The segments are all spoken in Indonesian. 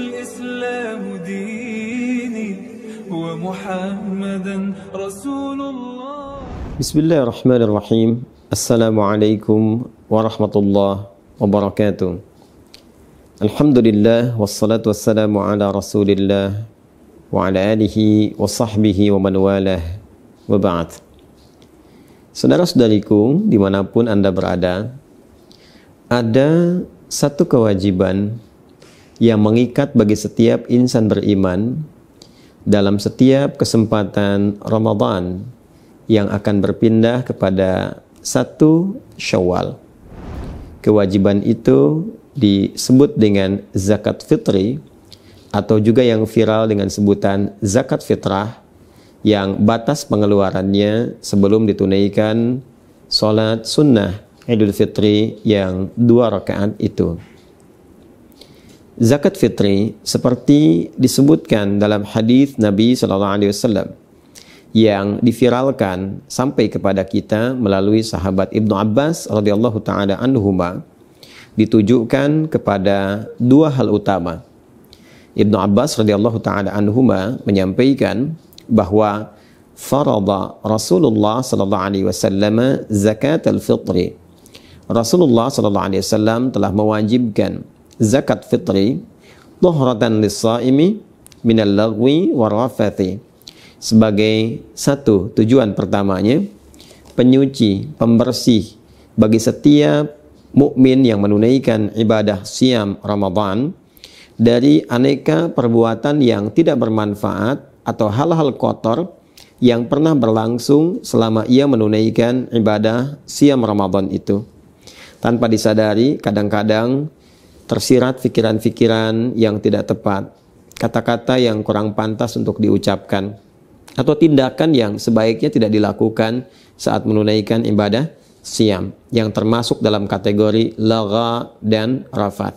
الإسلام ديني ومحمدا رسول الله بسم الله الرحمن الرحيم السلام عليكم ورحمة الله وبركاته الحمد لله والصلاة والسلام على رسول الله وعلى آله وصحبه ومن والاه وبعد wa ba'd. Saudara-saudariku dimanapun Anda berada, ada satu kewajiban yang mengikat bagi setiap insan beriman dalam setiap kesempatan Ramadan yang akan berpindah kepada satu Syawal. Kewajiban itu disebut dengan zakat fitri atau juga yang viral dengan sebutan zakat fitrah yang batas pengeluarannya sebelum ditunaikan sholat sunnah Idul Fitri yang dua rakaat itu zakat fitri seperti disebutkan dalam hadis Nabi Shallallahu Alaihi Wasallam yang diviralkan sampai kepada kita melalui sahabat Ibnu Abbas radhiyallahu taala anhuma ditujukan kepada dua hal utama. Ibnu Abbas radhiyallahu taala anhuma menyampaikan bahwa farada Rasulullah sallallahu alaihi wasallam zakat al-fitri. Rasulullah sallallahu alaihi wasallam telah mewajibkan zakat fitri tuhratan lis minal lagwi warafathi sebagai satu tujuan pertamanya penyuci, pembersih bagi setiap mukmin yang menunaikan ibadah siam Ramadan dari aneka perbuatan yang tidak bermanfaat atau hal-hal kotor yang pernah berlangsung selama ia menunaikan ibadah siam Ramadan itu. Tanpa disadari, kadang-kadang tersirat pikiran-pikiran yang tidak tepat, kata-kata yang kurang pantas untuk diucapkan, atau tindakan yang sebaiknya tidak dilakukan saat menunaikan ibadah siam yang termasuk dalam kategori laga dan rafat.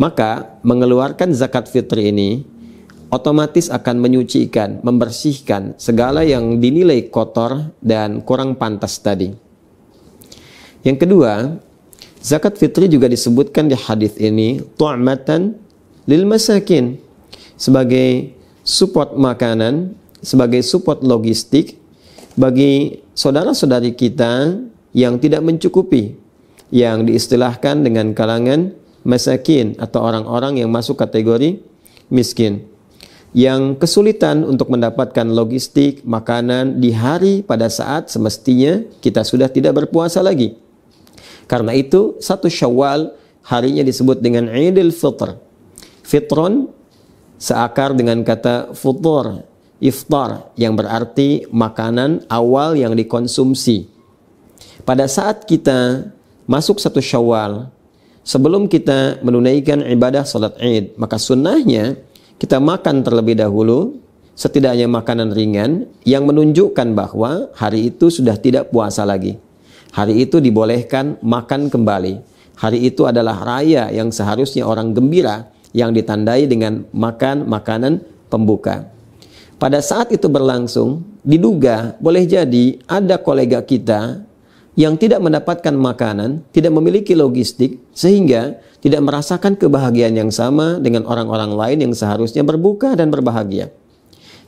Maka mengeluarkan zakat fitri ini otomatis akan menyucikan, membersihkan segala yang dinilai kotor dan kurang pantas tadi. Yang kedua, Zakat fitri juga disebutkan di hadis ini tu'matan lil masakin sebagai support makanan, sebagai support logistik bagi saudara-saudari kita yang tidak mencukupi yang diistilahkan dengan kalangan masakin atau orang-orang yang masuk kategori miskin yang kesulitan untuk mendapatkan logistik makanan di hari pada saat semestinya kita sudah tidak berpuasa lagi. Karena itu satu Syawal harinya disebut dengan Idul Fitr. Fitron seakar dengan kata futur, iftar yang berarti makanan awal yang dikonsumsi. Pada saat kita masuk satu Syawal, sebelum kita menunaikan ibadah salat Id, maka sunnahnya kita makan terlebih dahulu setidaknya makanan ringan yang menunjukkan bahwa hari itu sudah tidak puasa lagi. Hari itu dibolehkan makan kembali. Hari itu adalah raya yang seharusnya orang gembira yang ditandai dengan makan makanan pembuka. Pada saat itu berlangsung, diduga boleh jadi ada kolega kita yang tidak mendapatkan makanan, tidak memiliki logistik, sehingga tidak merasakan kebahagiaan yang sama dengan orang-orang lain yang seharusnya berbuka dan berbahagia.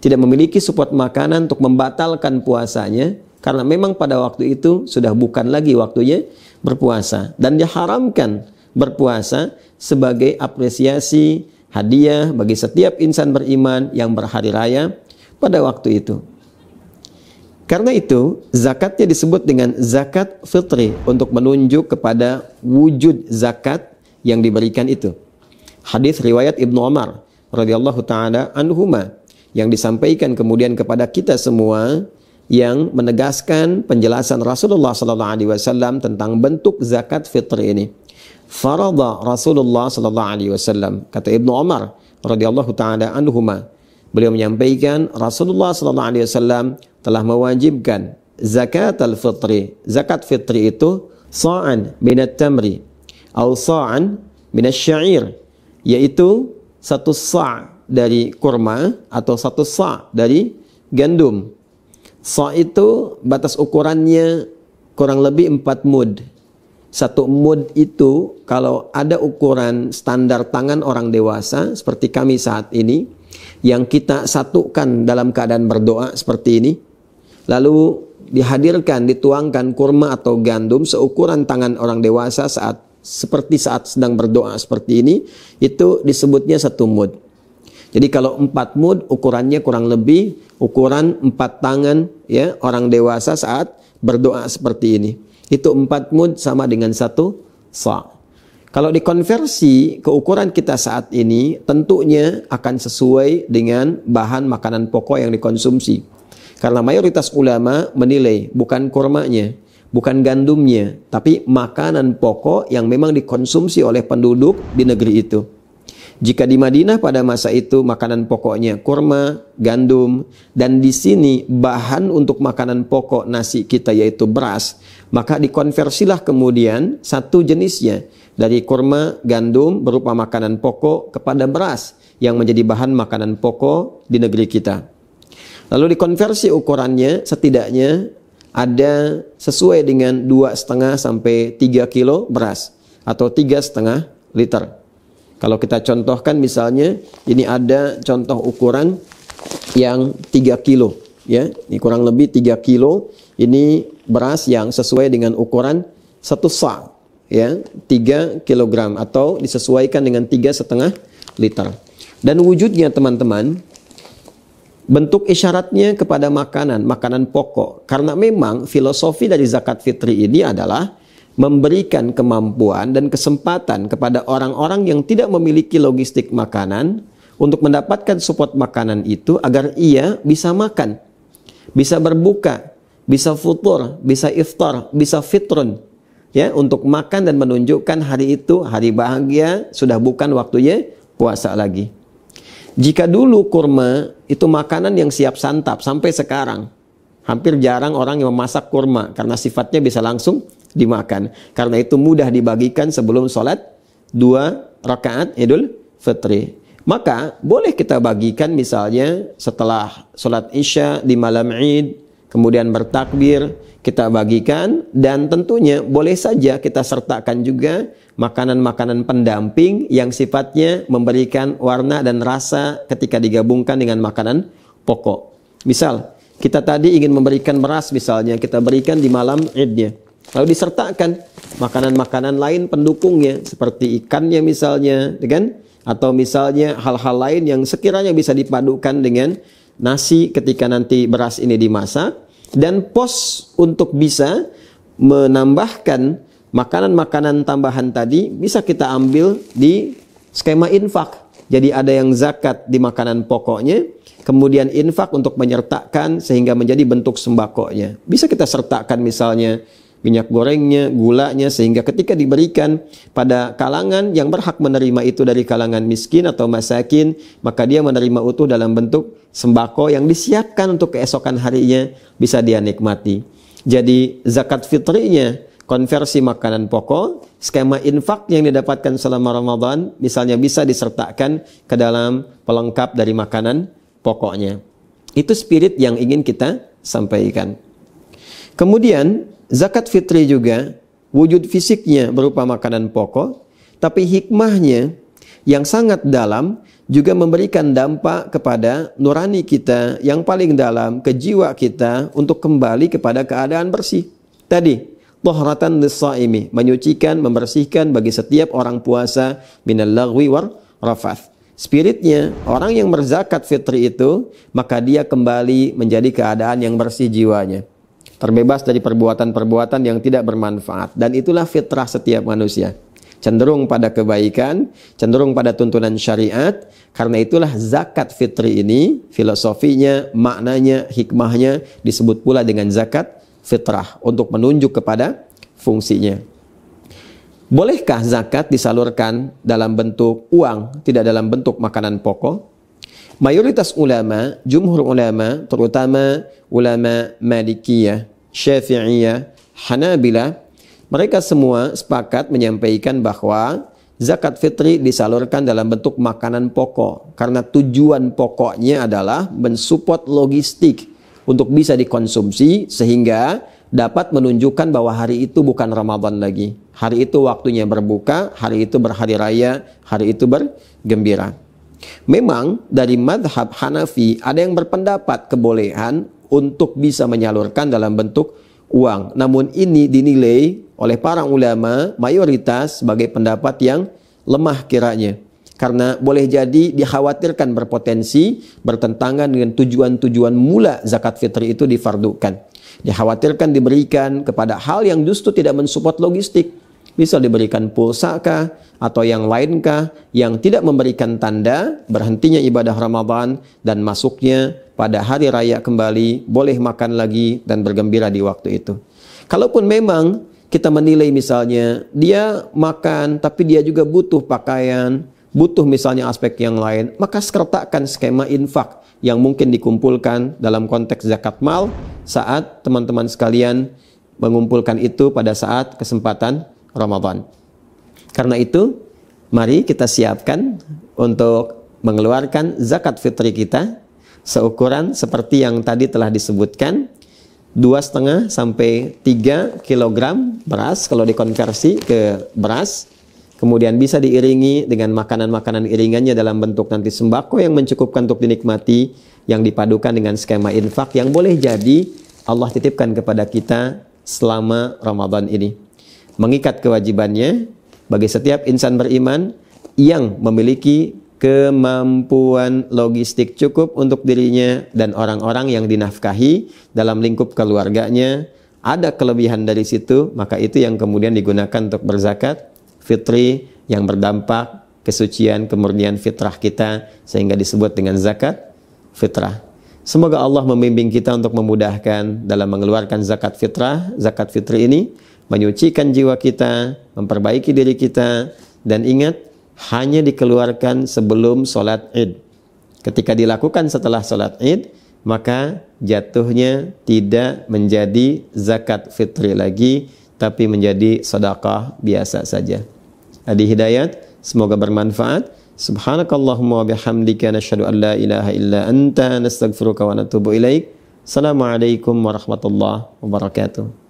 Tidak memiliki support makanan untuk membatalkan puasanya, karena memang pada waktu itu sudah bukan lagi waktunya berpuasa. Dan diharamkan berpuasa sebagai apresiasi hadiah bagi setiap insan beriman yang berhari raya pada waktu itu. Karena itu, zakatnya disebut dengan zakat fitri untuk menunjuk kepada wujud zakat yang diberikan itu. Hadis riwayat Ibnu Umar radhiyallahu taala anhuma yang disampaikan kemudian kepada kita semua yang menegaskan penjelasan Rasulullah sallallahu alaihi wasallam tentang bentuk zakat fitri ini. Farada Rasulullah sallallahu alaihi wasallam kata Ibnu Umar radhiyallahu taala anhuma. Beliau menyampaikan Rasulullah sallallahu alaihi wasallam telah mewajibkan zakat al-fitri. Zakat fitri itu sa'an min at-tamri atau sa'an min asy-sya'ir yaitu satu sa' dari kurma atau satu sa' dari gandum Sa itu batas ukurannya kurang lebih 4 mud. Satu mud itu kalau ada ukuran standar tangan orang dewasa seperti kami saat ini yang kita satukan dalam keadaan berdoa seperti ini. Lalu dihadirkan, dituangkan kurma atau gandum seukuran tangan orang dewasa saat seperti saat sedang berdoa seperti ini, itu disebutnya satu mud. Jadi kalau empat mud ukurannya kurang lebih ukuran empat tangan ya orang dewasa saat berdoa seperti ini. Itu empat mud sama dengan satu sa. Kalau dikonversi ke ukuran kita saat ini tentunya akan sesuai dengan bahan makanan pokok yang dikonsumsi. Karena mayoritas ulama menilai bukan kurmanya, bukan gandumnya, tapi makanan pokok yang memang dikonsumsi oleh penduduk di negeri itu. Jika di Madinah pada masa itu makanan pokoknya kurma, gandum, dan di sini bahan untuk makanan pokok nasi kita yaitu beras, maka dikonversilah kemudian satu jenisnya dari kurma, gandum berupa makanan pokok kepada beras yang menjadi bahan makanan pokok di negeri kita. Lalu dikonversi ukurannya setidaknya ada sesuai dengan dua setengah sampai 3 kilo beras atau tiga setengah liter. Kalau kita contohkan misalnya ini ada contoh ukuran yang 3 kilo ya. Ini kurang lebih 3 kilo ini beras yang sesuai dengan ukuran satu sa ya 3 kilogram atau disesuaikan dengan tiga setengah liter. Dan wujudnya teman-teman bentuk isyaratnya kepada makanan, makanan pokok. Karena memang filosofi dari zakat fitri ini adalah memberikan kemampuan dan kesempatan kepada orang-orang yang tidak memiliki logistik makanan untuk mendapatkan support makanan itu agar ia bisa makan, bisa berbuka, bisa futur, bisa iftar, bisa fitrun. Ya, untuk makan dan menunjukkan hari itu hari bahagia, sudah bukan waktunya puasa lagi. Jika dulu kurma itu makanan yang siap santap sampai sekarang, hampir jarang orang yang memasak kurma karena sifatnya bisa langsung dimakan. Karena itu mudah dibagikan sebelum sholat dua rakaat idul fitri. Maka boleh kita bagikan misalnya setelah sholat isya di malam id, kemudian bertakbir, kita bagikan dan tentunya boleh saja kita sertakan juga makanan-makanan pendamping yang sifatnya memberikan warna dan rasa ketika digabungkan dengan makanan pokok. Misal, kita tadi ingin memberikan beras misalnya, kita berikan di malam idnya Lalu disertakan makanan-makanan lain pendukungnya seperti ikannya misalnya, ya kan? Atau misalnya hal-hal lain yang sekiranya bisa dipadukan dengan nasi ketika nanti beras ini dimasak dan pos untuk bisa menambahkan makanan-makanan tambahan tadi bisa kita ambil di skema infak. Jadi ada yang zakat di makanan pokoknya, kemudian infak untuk menyertakan sehingga menjadi bentuk sembakonya. Bisa kita sertakan misalnya minyak gorengnya, gulanya sehingga ketika diberikan pada kalangan yang berhak menerima itu dari kalangan miskin atau masakin, maka dia menerima utuh dalam bentuk sembako yang disiapkan untuk keesokan harinya bisa dia nikmati. Jadi zakat fitrinya konversi makanan pokok, skema infak yang didapatkan selama Ramadan misalnya bisa disertakan ke dalam pelengkap dari makanan pokoknya. Itu spirit yang ingin kita sampaikan. Kemudian zakat fitri juga wujud fisiknya berupa makanan pokok, tapi hikmahnya yang sangat dalam juga memberikan dampak kepada nurani kita yang paling dalam ke jiwa kita untuk kembali kepada keadaan bersih. Tadi, tohratan ini menyucikan, membersihkan bagi setiap orang puasa minal lagwi war rafath. Spiritnya, orang yang berzakat fitri itu, maka dia kembali menjadi keadaan yang bersih jiwanya terbebas dari perbuatan-perbuatan yang tidak bermanfaat dan itulah fitrah setiap manusia cenderung pada kebaikan, cenderung pada tuntunan syariat. Karena itulah zakat fitri ini, filosofinya, maknanya, hikmahnya disebut pula dengan zakat fitrah untuk menunjuk kepada fungsinya. Bolehkah zakat disalurkan dalam bentuk uang, tidak dalam bentuk makanan pokok? Mayoritas ulama, jumhur ulama, terutama ulama Malikiyah, Syafi'iyah, Hanabila, mereka semua sepakat menyampaikan bahwa zakat fitri disalurkan dalam bentuk makanan pokok karena tujuan pokoknya adalah mensupport logistik untuk bisa dikonsumsi sehingga dapat menunjukkan bahwa hari itu bukan Ramadan lagi. Hari itu waktunya berbuka, hari itu berhari raya, hari itu bergembira. Memang dari madhab Hanafi ada yang berpendapat kebolehan untuk bisa menyalurkan dalam bentuk uang. Namun ini dinilai oleh para ulama mayoritas sebagai pendapat yang lemah kiranya. Karena boleh jadi dikhawatirkan berpotensi bertentangan dengan tujuan-tujuan mula zakat fitri itu difardukan. Dikhawatirkan diberikan kepada hal yang justru tidak mensupport logistik. Bisa diberikan pulsa kah atau yang lain kah yang tidak memberikan tanda berhentinya ibadah Ramadan dan masuknya pada hari raya kembali, boleh makan lagi dan bergembira di waktu itu. Kalaupun memang kita menilai misalnya dia makan tapi dia juga butuh pakaian, butuh misalnya aspek yang lain, maka sertakan skema infak yang mungkin dikumpulkan dalam konteks zakat mal saat teman-teman sekalian mengumpulkan itu pada saat kesempatan Ramadan. Karena itu, mari kita siapkan untuk mengeluarkan zakat fitri kita seukuran seperti yang tadi telah disebutkan dua setengah sampai 3 kg beras kalau dikonversi ke beras kemudian bisa diiringi dengan makanan-makanan iringannya dalam bentuk nanti sembako yang mencukupkan untuk dinikmati yang dipadukan dengan skema infak yang boleh jadi Allah titipkan kepada kita selama Ramadan ini mengikat kewajibannya bagi setiap insan beriman yang memiliki kemampuan logistik cukup untuk dirinya dan orang-orang yang dinafkahi dalam lingkup keluarganya ada kelebihan dari situ maka itu yang kemudian digunakan untuk berzakat fitri yang berdampak kesucian kemurnian fitrah kita sehingga disebut dengan zakat fitrah semoga Allah membimbing kita untuk memudahkan dalam mengeluarkan zakat fitrah zakat fitri ini menyucikan jiwa kita memperbaiki diri kita dan ingat hanya dikeluarkan sebelum solat id. Ketika dilakukan setelah solat id, maka jatuhnya tidak menjadi zakat fitri lagi, tapi menjadi sedekah biasa saja. Adi Hidayat, semoga bermanfaat. Subhanakallahumma bihamdika nashadu an la ilaha illa anta nastaghfiruka wa natubu ilaik. Assalamualaikum warahmatullahi wabarakatuh.